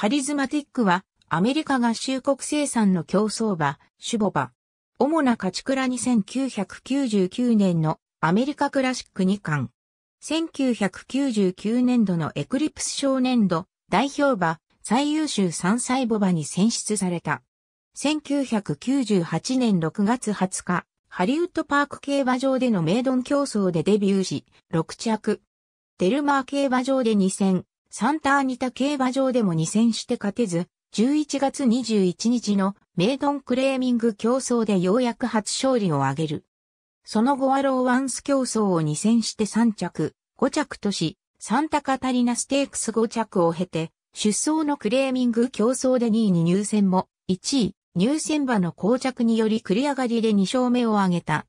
カリズマティックは、アメリカ合衆国生産の競争馬、シュボバ。主な勝ち倉に1999年のアメリカクラシック2巻。1999年度のエクリプス少年度代表馬最優秀3歳母馬に選出された。1998年6月20日、ハリウッドパーク競馬場でのメイドン競争でデビューし、6着。デルマー競馬場で2 0サンターニタ競馬場でも2戦して勝てず、11月21日のメイドンクレーミング競争でようやく初勝利を挙げる。その後はローワンス競争を2戦して3着、5着とし、サンタカタリナステークス5着を経て、出走のクレーミング競争で2位に入選も、1位、入選馬の膠着により繰り上がりで2勝目を挙げた。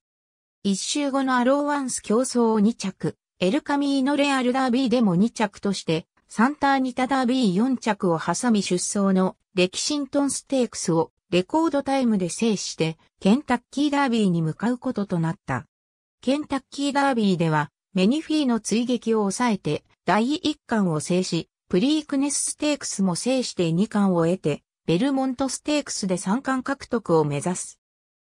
1周後のアローワンス競争を2着、エルカミーノレアルダービーでも2着として、サンターニタダービー4着を挟み出走のレキシントンステークスをレコードタイムで制して、ケンタッキーダービーに向かうこととなった。ケンタッキーダービーでは、メニフィーの追撃を抑えて、第1巻を制し、プリークネスステークスも制して2巻を得て、ベルモントステークスで3巻獲得を目指す。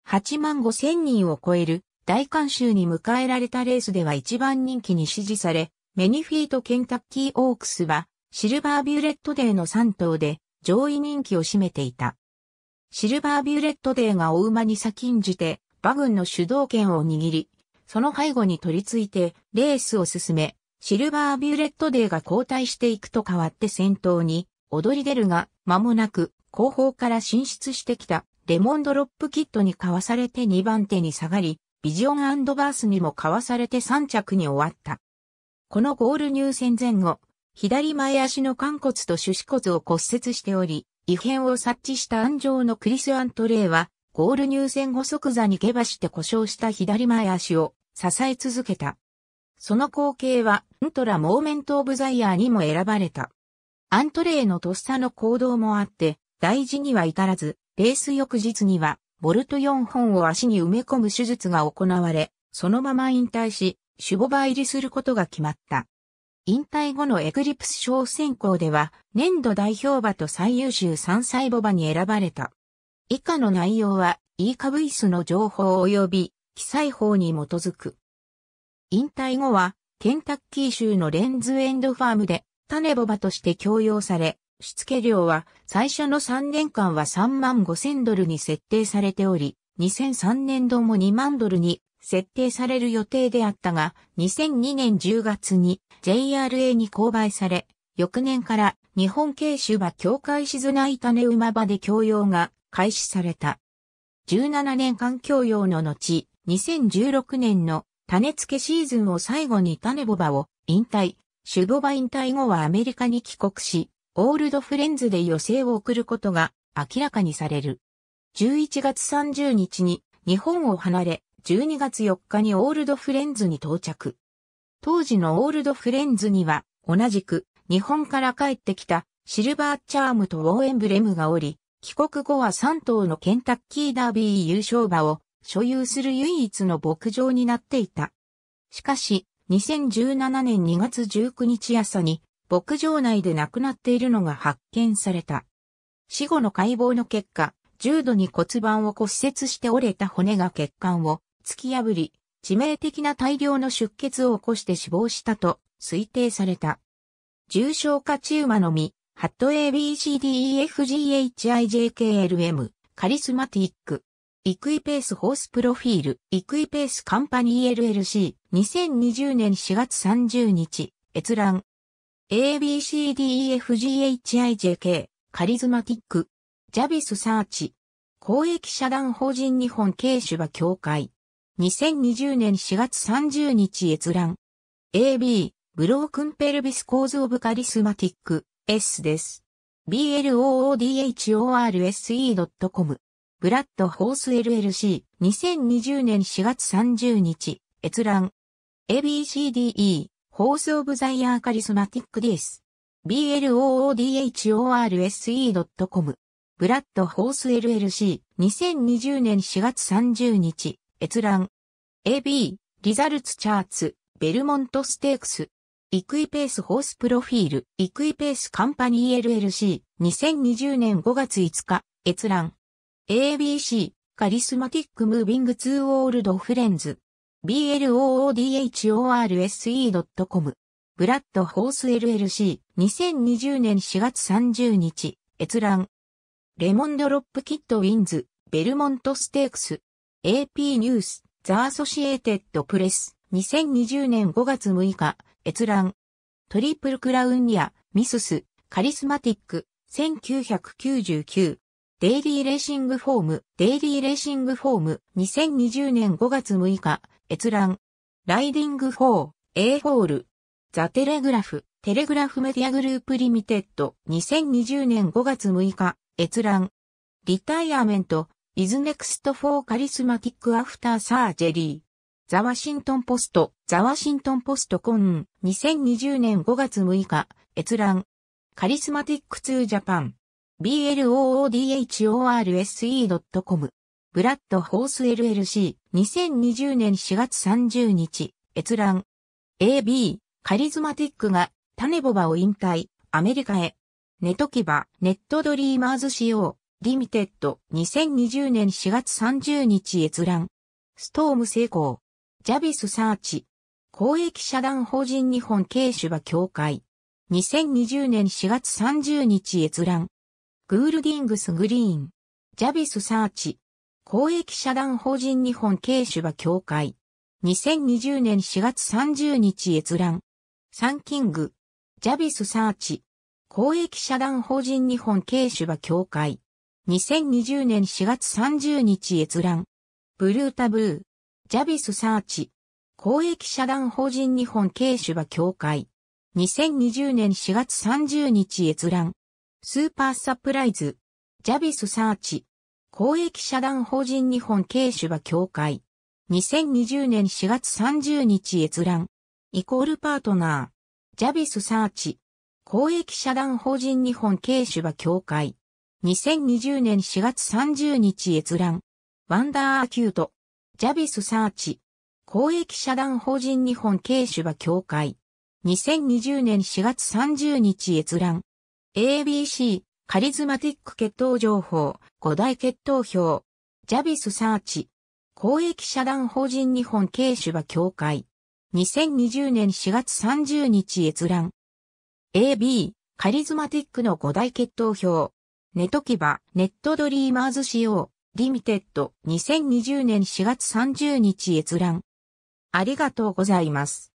8万5千人を超える大観衆に迎えられたレースでは一番人気に支持され、メニフィートケンタッキーオークスはシルバービューレットデーの3頭で上位人気を占めていた。シルバービューレットデーが大馬に先んじて馬群の主導権を握り、その背後に取り付いてレースを進め、シルバービューレットデーが交代していくと変わって先頭に踊り出るが間もなく後方から進出してきたレモンドロップキットにかわされて2番手に下がり、ビジョンバースにもかわされて3着に終わった。このゴール入選前後、左前足の肝骨と手指骨を骨折しており、異変を察知した安城のクリス・アントレーは、ゴール入選後即座に下馬して故障した左前足を支え続けた。その光景は、ウントラ・モーメント・オブ・ザ・イヤーにも選ばれた。アントレーのとっさの行動もあって、大事には至らず、レース翌日には、ボルト4本を足に埋め込む手術が行われ、そのまま引退し、守護場入りすることが決まった。引退後のエクリプス賞選考では、年度代表馬と最優秀3歳母馬に選ばれた。以下の内容は、イーカブイスの情報及び、記載法に基づく。引退後は、ケンタッキー州のレンズエンドファームで、種母馬として供用され、しつけ量は最初の3年間は3万5千ドルに設定されており、2003年度も2万ドルに設定される予定であったが、2002年10月に JRA に購買され、翌年から日本慶州馬協会静内種馬場で供用が開始された。17年間供用の後、2016年の種付けシーズンを最後に種ボバを引退、種ボバ引退後はアメリカに帰国し、オールドフレンズで予選を送ることが明らかにされる。11月30日に日本を離れ、12月4日にオールドフレンズに到着。当時のオールドフレンズには、同じく、日本から帰ってきた、シルバーチャームとウォーエンブレムがおり、帰国後は3頭のケンタッキーダービー優勝馬を所有する唯一の牧場になっていた。しかし、2017年2月19日朝に、牧場内で亡くなっているのが発見された。死後の解剖の結果、重度に骨盤を骨折して折れた骨が血管を突き破り、致命的な大量の出血を起こして死亡したと推定された。重症化中マのみ、ハット ABCDEFGHIJKLM、カリスマティック。イクイペースホースプロフィール、イクイペースカンパニー LLC、2020年4月30日、閲覧。ABCDEFGHIJK、カリズマティック、ジャビスサーチ、公益社団法人日本経手場協会。2020年4月30日閲覧。AB、ブロークンペルビス構造部カリスマティック、S です。bloodhorse.com。ブラッドホース LLC、2020年4月30日、閲覧。ABCDE、ホースオブザイヤーカリスマティックです。bloodhorse.com。ブラッドホース LLC、2020年4月30日、閲覧。AB、リザルツチャーツ、ベルモントステークス。イクイペースホースプロフィール、イクイペースカンパニー LLC、2020年5月5日、閲覧。ABC、カリスマティックムービングツーオールドフレンズ。bloodhorse.com。ブラッドホース LLC、2020年4月30日、閲覧。レモンドロップキットウィンズ、ベルモントステークス。AP ニュース、ザ・アソシエーテッド・プレス、2020年5月6日、閲覧。トリプルクラウンア、ミスス、カリスマティック、1999。デイリーレーシングフォーム、デイリーレーシングフォーム、2020年5月6日、閲覧。ライディングフォー、A ホール。ザ・テレグラフ、テレグラフメディアグループリミテッド、2020年5月6日、閲覧。リタイアメント、is next for charismatic after surgery. ザワシントンポスト、ザワシントンポストコン、2020年5月6日、閲覧。カリスマティック2ジャパン。bloodhorse.com。ブラッドホース LLC、2020年4月30日、閲覧。AB、カリスマティックが、タネボバを引退、アメリカへ。ネトキバ、ネットドリーマーズ仕様。リミテッド2020年4月30日閲覧。ストーム成功。ジャビスサーチ。公益社団法人日本経主場協会。2020年4月30日閲覧。グールディングスグリーン。ジャビスサーチ。公益社団法人日本経主場協会。2020年4月30日閲覧。サンキング。ジャビスサーチ。公益社団法人日本経主場協会。2020年4月30日閲覧。ブルータブー。ジャビスサーチ。公益社団法人日本主場協会。2020年4月30日閲覧。スーパーサプライズ。ジャビスサーチ。公益社団法人日本主場協会。2020年4月30日閲覧。イコールパートナー。ジャビスサーチ。公益社団法人日本主場協会。2020年4月30日閲覧。ワンダーアキュート。ジャビスサーチ。公益社団法人日本軽場協会。2020年4月30日閲覧。ABC、カリズマティック血統情報、5大血統表。ジャビスサーチ。公益社団法人日本軽場協会。2020年4月30日閲覧。AB、カリズマティックの5大血統表。ネトキバ、ネットドリーマーズ仕様、リミテッド、2020年4月30日閲覧。ありがとうございます。